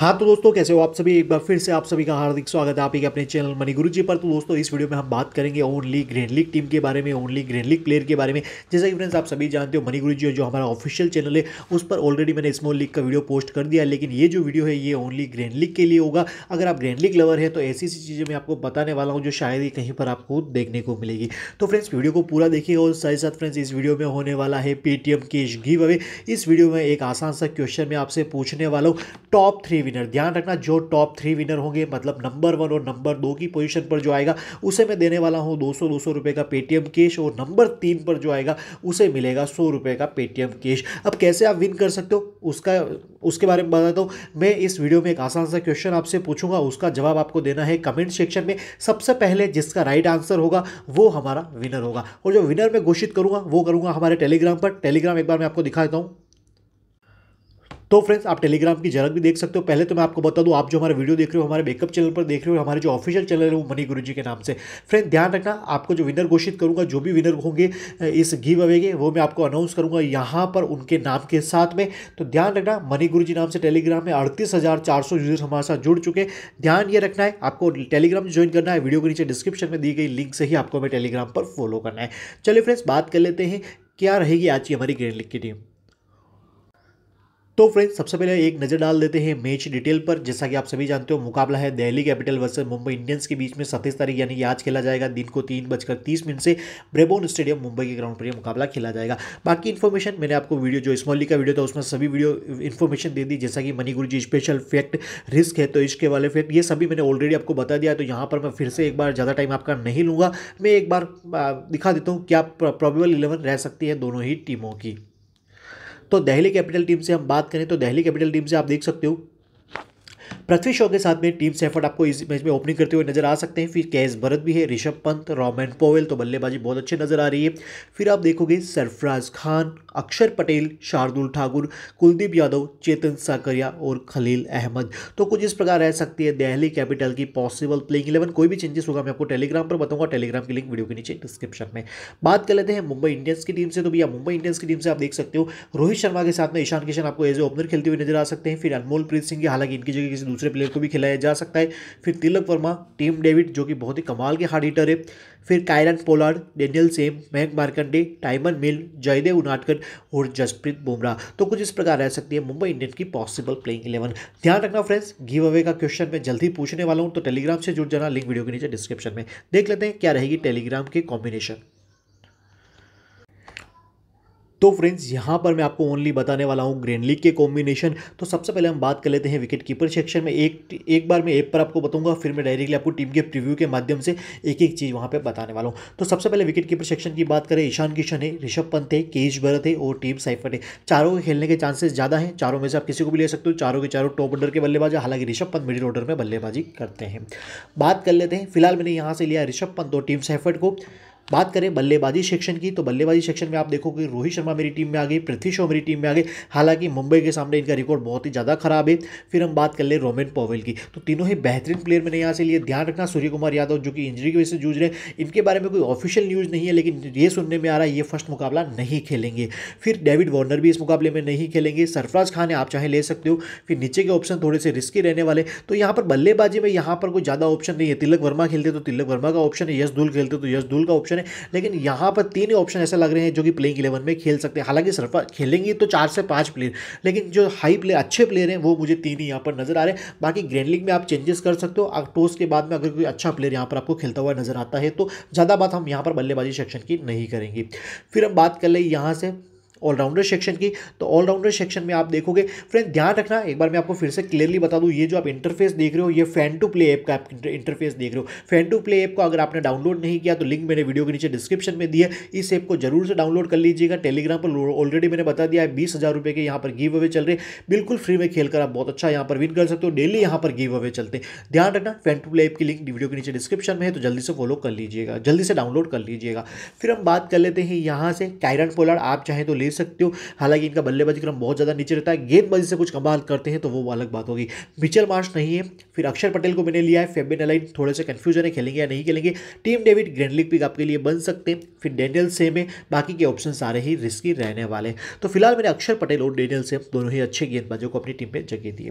हाँ तो दोस्तों कैसे हो आप सभी एक बार फिर से आप सभी का हार्दिक स्वागत है आप ही के अपने चैनल मनी गुरु जी पर तो दोस्तों इस वीडियो में हम बात करेंगे ओनली ग्रैंड लीग टीम के बारे में ओनली ग्रैंड लीग प्लेयर के बारे में जैसा कि फ्रेंड्स आप सभी जानते हो मनी गुरु जी जो हमारा ऑफिशियल चैनल है उस पर ऑलरेडी मैंने स्मॉल लीग का वीडियो पोस्ट कर दिया लेकिन ये जो वीडियो है ये ओनली ग्रैंड लीग के लिए होगा अगर आप ग्रैंड लीग लवर है तो ऐसी ऐसी चीज़ें मैं आपको बताने वाला हूँ जो शायद ही कहीं पर आपको देखने को मिलेगी तो फ्रेंड्स वीडियो को पूरा देखिए और साथ साथ फ्रेंड्स इस वीडियो में होने वाला है पेटीएम कैश गिव अवे इस वीडियो में एक आसान सा क्वेश्चन मैं आपसे पूछने वाला हूँ टॉप थ्री विनर ध्यान रखना जो टॉप थ्री विनर होंगे मतलब नंबर वन और नंबर दो की पोजीशन पर जो आएगा उसे मैं देने वाला हूँ दो सौ दो सौ का पेटीएम कैश और नंबर तीन पर जो आएगा उसे मिलेगा सौ रुपये का पेटीएम कैश अब कैसे आप विन कर सकते हो उसका उसके बारे में बताता हूँ मैं इस वीडियो में एक आसान सा क्वेश्चन आपसे पूछूंगा उसका जवाब आपको देना है कमेंट सेक्शन में सबसे पहले जिसका राइट आंसर होगा वो हमारा विनर होगा और जो विनर मैं घोषित करूँगा वो करूँगा हमारे टेलीग्राम पर टेलीग्राम एक बार मैं आपको दिखा देता हूँ तो फ्रेंड्स आप टेलीग्राम की झलक भी देख सकते हो पहले तो मैं आपको बता दूँ आप जो हमारे वीडियो देख रहे हो हमारे मेकअप चैनल पर देख रहे हो हमारे जो ऑफिशियल चैनल है वो मनी गुरु जी के नाम से फ्रेंड ध्यान रखना आपको जो विनर घोषित करूँगा जो भी विनर होंगे इस गिव अवे के वो मैं आपको अनाउंस करूँगा यहाँ पर उनके नाम के साथ में तो ध्यान रखना मनी गुरु जी नाम से टेलीग्राम में अड़तीस यूजर्स हमारे साथ जुड़ चुके ध्यान ये रखना है आपको टेलीग्राम ज्वाइन करना है वीडियो के नीचे डिस्क्रिप्शन में दी गई लिंक से ही आपको हमें टेलीग्राम पर फॉलो करना है चलिए फ्रेंड्स बात कर लेते हैं क्या रहेगी आज की हमारी ग्रेन लिख की टीम तो फ्रेंड्स सबसे पहले एक नज़र डाल देते हैं मैच डिटेल पर जैसा कि आप सभी जानते हो मुकाबला है Delhi capital versus Mumbai Indians के बीच में सत्ताईस तारीख यानी कि आज खेला जाएगा दिन को तीन बजकर तीस मिनट से ब्रेबोन स्टेडियम मुंबई के ग्राउंड पर यह मुकाबला खेला जाएगा बाकी इन्फॉर्मेशन मैंने आपको वीडियो जो स्मॉली का वीडियो था उसमें सभी वीडियो इन्फॉर्मेशन दे दी जैसा कि मनी गुरु जी स्पेशल फैक्ट रिस्क है तो इसके वाले फैक्ट ये सभी मैंने ऑलरेडी आपको बता दिया तो यहाँ पर मैं फिर से एक बार ज़्यादा टाइम आपका नहीं लूँगा मैं एक बार दिखा देता हूँ क्या प्रॉबेबल इलेवन रह सकती है दोनों ही टीमों की तो दहली कैपिटल टीम से हम बात करें तो दहली कैपिटल टीम से आप देख सकते हो पृथ्वी शॉ के साथ में टीम सेफर्ट आपको इस मैच में ओपनिंग करते हुए नजर आ सकते हैं फिर कैस भरत भी है ऋषभ पंत रोमैन पोवेल तो बल्लेबाजी बहुत अच्छी नजर आ रही है फिर आप देखोगे सरफराज खान अक्षर पटेल शार्दुल ठाकुर कुलदीप यादव चेतन साकरिया और खलील अहमद तो कुछ इस प्रकार रह सकती है दिल्ली कैपिटल की पॉसिबल प्लेइंग इलेवन कोई भी चेंजेस होगा मैं आपको टेलीग्राम पर बताऊंगा टेलीग्राम की लिंक वीडियो के नीचे डिस्क्रिप्शन में बात कर लेते हैं मुंबई इंडियंस की टीम से तो भैया मुंबई इंडियंस की टीम से आप देख सकते हो रोहित शर्मा के साथ में ईशान किशन आपको एज ए ओपनर खेलते हुए नजर आ सकते हैं फिर अनमोल प्रीत सिंह हालांकि इनकी जगह किसी दूसरे प्लेयर को भी खिलाया जा सकता है फिर तिलक वर्मा टीम डेविड जो कि बहुत ही कमाल के हार्ड हीटर है फिर कायरन पोलार्ड डेनियल सेम महक मार्कंडे टाइमन मिल जयदेव उनाटकर और जसप्रीत बुमराह तो कुछ इस प्रकार रह सकती है मुंबई इंडियन की पॉसिबल प्लेइंग इलेवन ध्यान रखना फ्रेंड्स गिव अवे का क्वेश्चन मैं जल्दी पूछने वाला हूँ तो टेलीग्राम से जुड़ जाना लिंक वीडियो के नीचे डिस्क्रिप्शन में देख लेते हैं क्या रहेगी टेलीग्राम के कॉम्बिनेशन तो फ्रेंड्स यहाँ पर मैं आपको ओनली बताने वाला हूँ ग्रेन लीग के कॉम्बिनेशन तो सबसे पहले हम बात कर लेते हैं विकेट कीपर सेक्शन में एक एक बार मैं ऐप पर आपको बताऊंगा फिर मैं डायरेक्टली आपको टीम के प्रीव्यू के माध्यम से एक एक चीज़ वहाँ पर बताने वाला हूँ तो सबसे पहले विकेट कीपर सेक्शन की बात करें ईशान किशन है ऋषभ पंत है केश भरत है और टीम साइफर है चारों के खेलने के चांसेस ज़्यादा हैं चारों में से आप किसी को भी ले सकते हो चारों के चारों टॉप ऑर्डर के बल्लेबाज हालांकि ऋषभ पंत मिडिल ऑर्डर में बल्लेबाजी करते हैं बात कर लेते हैं फिलहाल मैंने यहाँ से लिया ऋषभ पंत और टीम साइफर को बात करें बल्लेबाजी सेक्शन की तो बल्लेबाजी सेक्शन में आप देखोगे रोहित शर्मा मेरी टीम में आ गई पृथ्वी शो मेरी टीम में आ गए हालांकि मुंबई के सामने इनका रिकॉर्ड बहुत ही ज़्यादा खराब है फिर हम बात कर ले रोमेन पोवेल की तो तीनों ही बेहतरीन प्लेयर मैंने यहाँ से लिए ध्यान रखना सूर्य कुमार यादव जो कि इंजरी की वजह से जूझ रहे हैं इनके बारे में कोई ऑफिशियल न्यूज़ नहीं है लेकिन ये सुनने में आ रहा है ये फर्स्ट मुकाबला नहीं खेलेंगे फिर डेविड वार्नर भी इस मुकाबले में नहीं खेलेंगे सरफराज खान आप चाहे ले सकते हो फिर नीचे के ऑप्शन थोड़े से रिस्की रहने वाले तो यहाँ पर बल्लेबाजी में यहाँ पर कोई ज़्यादा ऑप्शन नहीं है तिलक वर्मा खेलते तो तिलक वर्मा का ऑप्शन है यश धूल खेलते तो यश धूल का ऑप्शन है लेकिन यहाँ पर तीन ही ऑप्शन ऐसे लग रहे हैं जो कि प्लेइंग इलेवन में खेल सकते हैं हालांकि सिर्फ खेलेंगे तो चार से पाँच प्लेयर लेकिन जो हाई प्लेयर अच्छे प्लेयर हैं वो मुझे तीन ही यहाँ पर नजर आ रहे हैं बाकी ग्रैंडलिंग में आप चेंजेस कर सकते हो आप टॉस के बाद में अगर कोई अच्छा प्लेयर यहाँ पर आपको खेलता हुआ नजर आता है तो ज़्यादा बात हम यहाँ पर बल्लेबाजी सेक्शन की नहीं करेंगे फिर हम बात कर लें यहाँ से ऑलराउंडर सेक्शन की तो ऑलराउंडर सेक्शन में आप देखोगे फ्रेंड ध्यान रखना एक बार मैं आपको फिर से क्लियरली बता दूँ ये जो आप इंटरफेस देख रहे हो ये फैन टू प्ले ऐप का आप इंटरफेस देख रहे हो फैन टू प्ले ऐप को अगर आपने डाउनलोड नहीं किया तो लिंक मैंने वीडियो के नीचे डिस्क्रिप्शन में दी है इस ऐप को जरूर से डाउनलोड कर लीजिएगा टेलीग्राम पर ऑलरेडी मैंने बता दिया है बीस हज़ार रुपये के यहाँ पर गिव अवे चल रहे बिल्कुल फ्री में खेलकर आप बहुत अच्छा यहाँ पर विन कर सकते हो डेली यहाँ पर गिव अवे चलते ध्यान रखना फैन टू प्ले ऐप की लिंक वीडियो के नीचे डिस्क्रिप्शन में है तो जल्दी से फॉलो कर लीजिएगा जल्दी से डाउनलोड कर लीजिएगा फिर हम बात कर लेते हैं यहाँ से कायरन पोलर आप चाहें तो ले दे सकते हो हालांकि इनका बल्लेबाजी क्रम बहुत ज़्यादा नीचे रहता है गेंदबाजी से कुछ कमाल करते हैं तो वो अलग बात होगी मिचल मार्च नहीं है फिर अक्षर पटेल को मैंने लिया है फेबिन अलाइन थोड़े से कंफ्यूजन है खेलेंगे या नहीं खेलेंगे टीम डेविड ग्रैंडलिक पिक आपके लिए बन सकते हैं फिर डेनियल सेम है बाकी के ऑप्शन सारे ही रिस्की रहने वाले तो फिलहाल मैंने अक्षर पटेल और डेनियल सेम दोनों ही अच्छे गेंदबाजों को अपनी टीम में जगह दी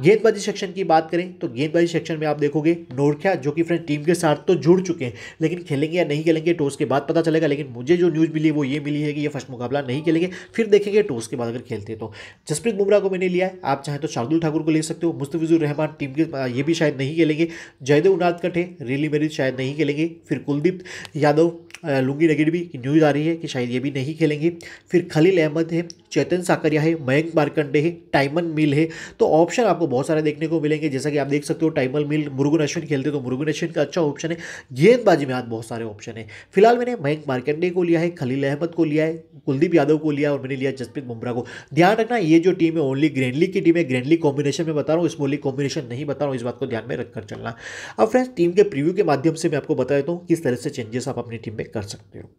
गेंदबाजी सेक्शन की बात करें तो गेंदबाजी सेक्शन में आप देखोगे नोरख्या जो कि फ्रेंड टीम के साथ तो जुड़ चुके हैं लेकिन खेलेंगे या नहीं खेलेंगे टॉस के बाद पता चलेगा लेकिन मुझे जो न्यूज़ मिली वो ये मिली है कि ये फर्स्ट मुकाबला नहीं खेलेंगे फिर देखेंगे टॉस के बाद अगर खेलते तो जसप्रीत बुमराह को मैंने लिया है आप चाहें तो शार्दुल ठाकुर को ले सकते हो मुस्तफिजुर रहमान टीम के ये भी शायद नहीं खेलेंगे जयदेव नाथ कठे रिली मेरी शायद नहीं खेलेंगे फिर कुलदीप यादव लुंगी रेगिड भी न्यूज़ आ रही है कि शायद ये भी नहीं खेलेंगे फिर खलील अहमद है चेतन साकरिया है मयंक मार्कंडे है टाइमन मिल है तो ऑप्शन आपको बहुत सारे देखने को मिलेंगे जैसा कि आप देख सकते हो टाइमन मिल मुर्गुन अश्विन खेलते तो मुर्गुन अश्विन का अच्छा ऑप्शन है गेंदबाजी में आज बहुत सारे ऑप्शन है फिलहाल मैंने मयंक मार्कंडे को लिया है खलील अहमद को लिया है कुलदीप यादव को लिया और मैंने लिया जसप्रीत बुमराह को ध्यान रखना ये जो टीम है ओनली ग्रैंडली की टीम है ग्रैंडली कॉम्बिनेशन में बता रहा हूँ स्मोली कॉम्बिनेशन नहीं बता रहा हूँ इस बात को ध्यान में रखकर चलना अब फ्रेंड्स टीम के प्रीव्यू के माध्यम से मैं आपको बता देता हूँ किस तरह से चेंजेस आप अपनी टीम में कर सकते हो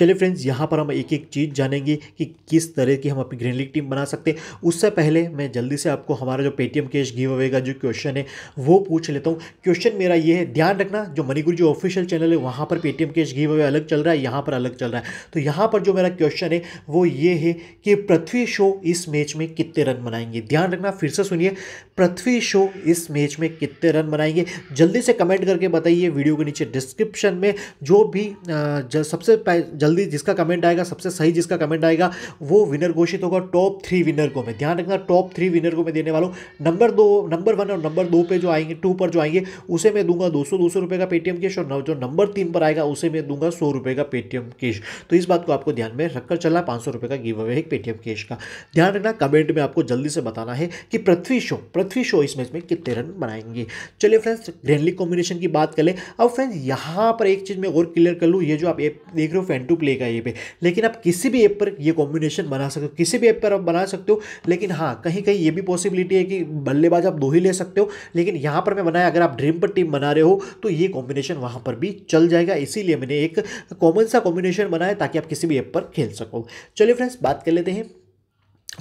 चलिए फ्रेंड्स यहाँ पर हम एक एक चीज़ जानेंगे कि किस तरह की हम अपनी ग्रीन लीग टीम बना सकते हैं उससे पहले मैं जल्दी से आपको हमारा जो पेटीएम कैश गिव अवे का जो क्वेश्चन है वो पूछ लेता हूँ क्वेश्चन मेरा ये है ध्यान रखना जो मणिपुर जो ऑफिशियल चैनल है वहाँ पर पेटीएम कैश गिव अवे अलग चल रहा है यहाँ पर अलग चल रहा है तो यहाँ पर जो मेरा क्वेश्चन है वो ये है कि पृथ्वी शो इस मैच में कितने रन बनाएंगे ध्यान रखना फिर से सुनिए पृथ्वी शो इस मैच में कितने रन बनाएंगे जल्दी से कमेंट करके बताइए वीडियो के नीचे डिस्क्रिप्शन में जो भी सबसे जल्दी जिसका कमेंट आएगा सबसे सही जिसका कमेंट आएगा वो विनर घोषित होगा टॉप थ्री विनर को मैं ध्यान रखना टॉप थ्री विनर को मैं देने वाला हूँ नंबर दो नंबर वन और नंबर दो पे जो आएंगे टू पर जो आएंगे उसे मैं दूंगा दो सौ दो सौ रुपये का पेटीएम कैश और जो नंबर तीन पर आएगा उसे मैं दूंगा सौ रुपये का पेटीएम कैश तो इस बात को आपको ध्यान में रखकर चलना पाँच सौ रुपये का गिव अवे है पेटीएम कैश का ध्यान रखना कमेंट में आपको जल्दी से बताना है कि पृथ्वी शो पृथ्वी शो इस मैच में कितने रन बनाएंगे चलिए फ्रेंड्स ग्रैंडली कॉम्बिनेशन की बात कर ले अब फ्रेंड्स यहाँ पर एक चीज़ मैं और क्लियर कर लूँ ये जो आप देख रहे हो फैंटू प्ले का ये पे लेकिन आप किसी भी ऐप पर ये कॉम्बिनेशन बना सकते हो किसी भी ऐप पर आप बना सकते हो लेकिन हाँ कहीं कहीं ये भी पॉसिबिलिटी है कि बल्लेबाज आप दो ही ले सकते हो लेकिन यहाँ पर मैं बनाया अगर आप ड्रीम पर टीम बना रहे हो तो ये कॉम्बिनेशन वहाँ पर भी चल जाएगा इसीलिए मैंने एक कॉमन सा कॉम्बिनेशन बनाया ताकि आप किसी भी ऐप पर खेल सको चलिए फ्रेंड्स बात कर लेते हैं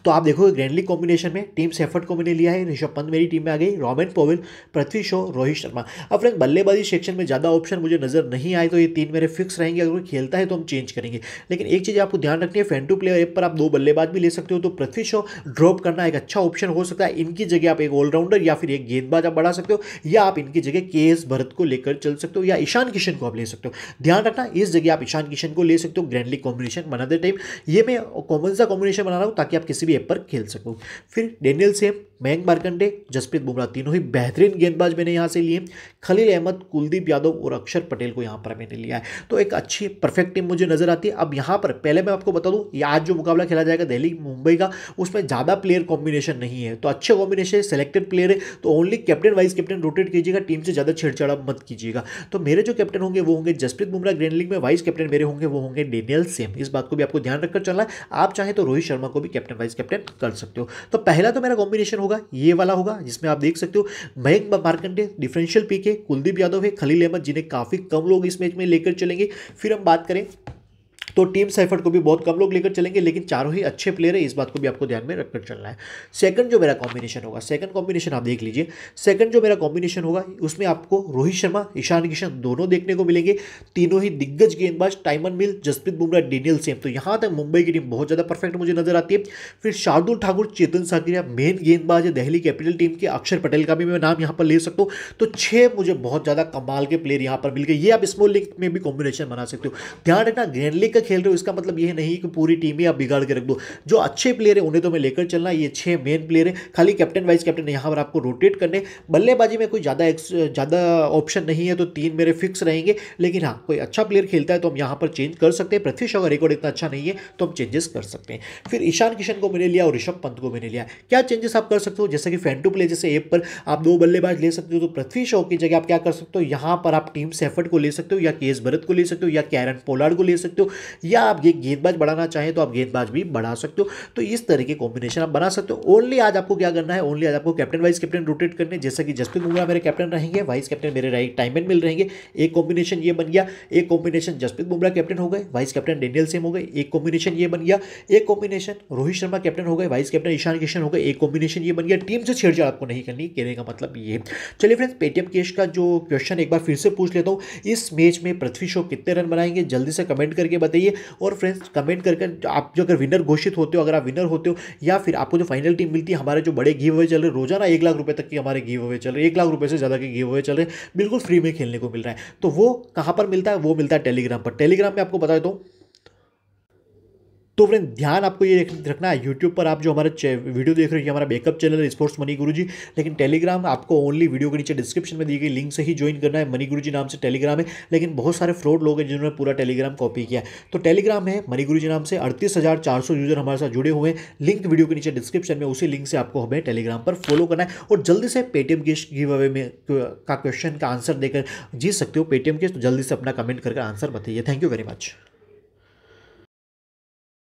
तो आप देखोगे ग्रैंडली कॉम्बिनेशन में टीम सेफर्ट को मैंने लिया है ऋषभ पंत मेरी टीम में आ गई रॉबिन पोविल पृथ्वी शो रोहित शर्मा अब फ्रेंड बल्लेबाजी सेक्शन में ज़्यादा ऑप्शन मुझे नजर नहीं आए तो ये तीन मेरे फिक्स रहेंगे अगर कोई खेलता है तो हम चेंज करेंगे लेकिन एक चीज़ आपको ध्यान रखनी है फैन टू प्लेयर एप पर आप दो बल्लेबाज भी ले सकते हो तो पृथ्वी शो ड्रॉप करना एक अच्छा ऑप्शन हो सकता है इनकी जगह आप एक ऑलराउंडर या फिर एक गेंदबाज आप बढ़ा सकते हो या आप इनकी जगह के एस भरत को लेकर चल सकते हो या ईशान किशन को आप ले सकते हो ध्यान रखना इस जगह आप ईशान किशन को ले सकते हो ग्रैंडली कॉम्बिनेशन बनाते टाइम ये मैं कॉमन सा कॉम्बिनेशन बना रहा हूँ ताकि आप किसी भी ऐप पर खेल सको फिर डेनियल से मयंक मार्कंडे जसप्रीत बुमराह तीनों ही बेहतरीन गेंदबाज मैंने यहाँ से लिए खलील अहमद कुलदीप यादव और अक्षर पटेल को यहाँ पर मैंने लिया है तो एक अच्छी परफेक्ट टीम मुझे नजर आती है अब यहाँ पर पहले मैं आपको बता दूँ आज जो मुकाबला खेला जाएगा दिल्ली मुंबई का उसमें ज़्यादा प्लेयर कॉम्बिनेशन नहीं है तो अच्छे कॉम्बिनेशन सेलेक्टेड प्लेयर है तो only captain vice captain rotate कीजिएगा टीम से ज़्यादा छेड़छाड़ा मत कीजिएगा तो मेरे जो कैप्टन होंगे वो होंगे जसप्रीत बुमराह ग्रैंड लीग में वाइस कैप्टन मेरे होंगे वो होंगे डेनियल सेम इस बात को भी आपको ध्यान रखकर चलना है आप चाहें तो रोहित शर्मा को भी कैप्टन वाइस कैप्टन कर सकते हो तो पहला तो मेरा कॉम्बिनेशन होगा ये वाला होगा जिसमें आप देख सकते हो मयंक मार्कंडे डिफरेंशियल पीके कुलदीप यादव है खलील अहमद जिन्हें काफ़ी कम लोग इस मैच में लेकर चलेंगे फिर हम बात करें तो टीम सेफर्ट को भी बहुत कम लोग लेकर चलेंगे लेकिन चारों ही अच्छे प्लेयर है इस बात को भी आपको ध्यान में रखकर चलना है सेकंड जो मेरा कॉम्बिनेशन होगा सेकंड कॉम्बिनेशन आप देख लीजिए सेकंड जो मेरा कॉम्बिनेशन होगा उसमें आपको रोहित शर्मा ईशान किशन दोनों देखने को मिलेंगे तीनों ही दिग्गज गेंदबाज Tymal Mills Jasprit Bumrah Daniel Sams तो यहाँ तक मुंबई की टीम बहुत ज़्यादा परफेक्ट मुझे नजर आती है फिर शार्दुल ठाकुर चेतन साकिरिया मेन गेंदबाज है दिल्ली कैपिटल टीम के अक्षर पटेल का भी मैं नाम यहाँ पर ले सकता हूँ तो छह मुझे बहुत ज़्यादा कमाल के प्लेयर यहाँ पर मिल गए ये आप स्मॉल लीग में भी कॉम्बिनेशन बना सकते हो ध्यान रखना ग्रैंड लीग का खेल रहे हो इसका मतलब ये नहीं कि पूरी टीम ही आप बिगाड़ के रख दो जो अच्छे प्लेयर है उन्हें तो मैं लेकर चलना ये छह मेन प्लेयर है खाली कैप्टन वाइस कैप्टन यहाँ पर आपको रोटेट करने बल्लेबाजी में कोई ज़्यादा ज़्यादा ऑप्शन नहीं है तो तीन मेरे फिक्स रहेंगे लेकिन हाँ कोई अच्छा प्लेयर खेलता है तो हम यहाँ पर चेंज कर सकते हैं पृथ्वी शाह का रिकॉर्ड इतना अच्छा नहीं है तो हम चेंजेस कर सकते हैं फिर ईशान किशन को मैंने लिया और ऋषभ पंत को मैंने लिया क्या चेंजेस आप कर सकते हो जैसे कि फैंटू प्ले जैसे ऐप पर आप दो बल्लेबाज ले सकते हो तो पृथ्वी शॉ की जगह आप क्या कर सकते हो यहाँ पर आप टीम सेफर्ट को ले सकते हो या केस भरत को ले सकते हो या कैरन पोलार्ड को ले सकते हो या आप गेंदबाज बढ़ाना चाहें तो आप गेंदबाज भी बढ़ा सकते हो तो इस तरह के कॉम्बिनेशन आप बना सकते हो ओनली आज आपको क्या करना है ओनली आज आपको कैप्टन वाइस कैप्टन रोटेट करने जैसा कि जसप्रीत बुमरा मेरे कैप्टन रहेंगे वाइस कैप्टन मेरे राइट टाइमन मिल रहेंगे एक कॉम्बिनेशन ये बन गया एक कॉम्बिनेशन जसप्रीत बुमरा कैप्टन हो गए वाइस कैप्टन डेनियल सेम हो गए एक कॉम्बिनेशन ये बन गया एक कॉम्बिनेशन रोहित शर्मा कैप्टन हो गए वाइस कैप्टन ईशान किशन हो गए एक कॉम्बिनेशन ये बन गया टीम से छेड़छाड़ आपको नहीं करनी कहने का मतलब ये चलिए फ्रेंड्स पेटीएम केश का जो क्वेश्चन एक बार फिर से पूछ लेता हूँ इस मैच में पृथ्वी शो कितने रन बनाएंगे जल्दी से कमेंट करके बताइए बताइए और फ्रेंड्स कमेंट करके आप जो अगर विनर घोषित होते हो अगर आप विनर होते हो या फिर आपको जो फाइनल टीम मिलती है हमारे जो बड़े गिव अवे चल रहे रोजाना एक लाख रुपये तक के हमारे गिव अवे चल रहे एक लाख रुपये से ज़्यादा के गिव अवे चल रहे बिल्कुल फ्री में खेलने को मिल रहा है तो वो कहाँ पर मिलता है वो मिलता है टेलीग्राम पर टेलीग्राम में आपको बता देता हूँ तो फ्रेंड ध्यान आपको ये रखना है यूट्यूब पर आप जो हमारे वीडियो देख रहे हो हमारा बैकअप चैनल है स्पोर्ट्स मनी गुरु जी लेकिन टेलीग्राम आपको ओनली वीडियो के नीचे डिस्क्रिप्शन में दी गई लिंक से ही ज्वाइन करना है मनी गुरु जी नाम से टेलीग्राम है लेकिन बहुत सारे फ्रॉड लोग हैं जिन्होंने पूरा टेलीग्राम कॉपी किया तो टेलीग्राम है मनी गुरु जी नाम से अड़तीस यूजर हमारे साथ जुड़े हुए हैं लिंक वीडियो के नीचे डिस्क्रिप्शन में उसी लिंक से आपको हमें टेलीग्राम पर फॉलो करना है और जल्दी से पेटीएम के गिव अवे में का क्वेश्चन का आंसर देकर जीत सकते हो पेटीएम के तो जल्दी से अपना कमेंट करके आंसर बताइए थैंक यू वेरी मच